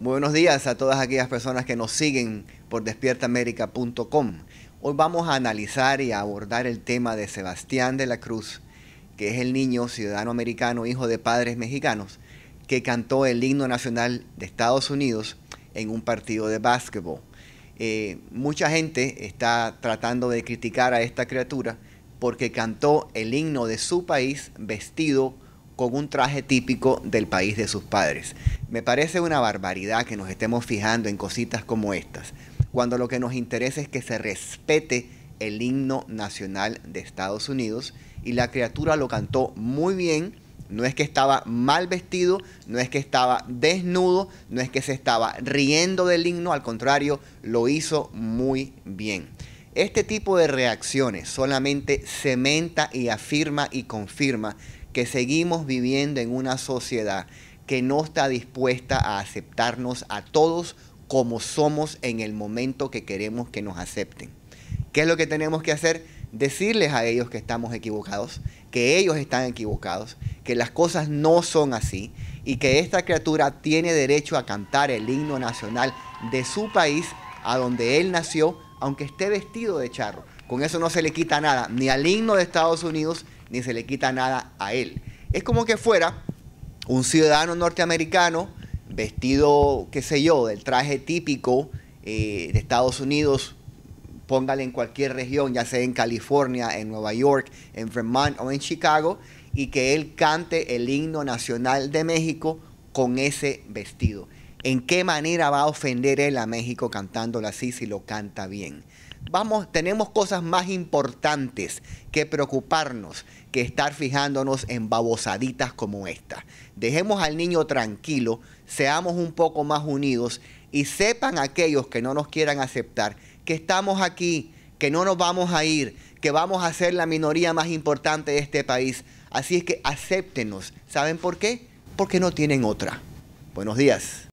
buenos días a todas aquellas personas que nos siguen por DespiertaAmerica.com. Hoy vamos a analizar y abordar el tema de Sebastián de la Cruz, que es el niño ciudadano americano, hijo de padres mexicanos, que cantó el himno nacional de Estados Unidos en un partido de básquetbol. Eh, mucha gente está tratando de criticar a esta criatura porque cantó el himno de su país vestido con un traje típico del país de sus padres. Me parece una barbaridad que nos estemos fijando en cositas como estas, cuando lo que nos interesa es que se respete el himno nacional de Estados Unidos y la criatura lo cantó muy bien. No es que estaba mal vestido, no es que estaba desnudo, no es que se estaba riendo del himno, al contrario, lo hizo muy bien. Este tipo de reacciones solamente cementa y afirma y confirma que seguimos viviendo en una sociedad que no está dispuesta a aceptarnos a todos como somos en el momento que queremos que nos acepten. ¿Qué es lo que tenemos que hacer? Decirles a ellos que estamos equivocados, que ellos están equivocados, que las cosas no son así y que esta criatura tiene derecho a cantar el himno nacional de su país a donde él nació aunque esté vestido de charro. Con eso no se le quita nada, ni al himno de Estados Unidos, ni se le quita nada a él. Es como que fuera un ciudadano norteamericano vestido, qué sé yo, del traje típico eh, de Estados Unidos, póngale en cualquier región, ya sea en California, en Nueva York, en Vermont o en Chicago, y que él cante el himno nacional de México con ese vestido en qué manera va a ofender él a México cantándolo así si lo canta bien. Vamos, tenemos cosas más importantes que preocuparnos que estar fijándonos en babosaditas como esta. Dejemos al niño tranquilo, seamos un poco más unidos y sepan aquellos que no nos quieran aceptar que estamos aquí, que no nos vamos a ir, que vamos a ser la minoría más importante de este país. Así es que acéptenos. ¿Saben por qué? Porque no tienen otra. Buenos días.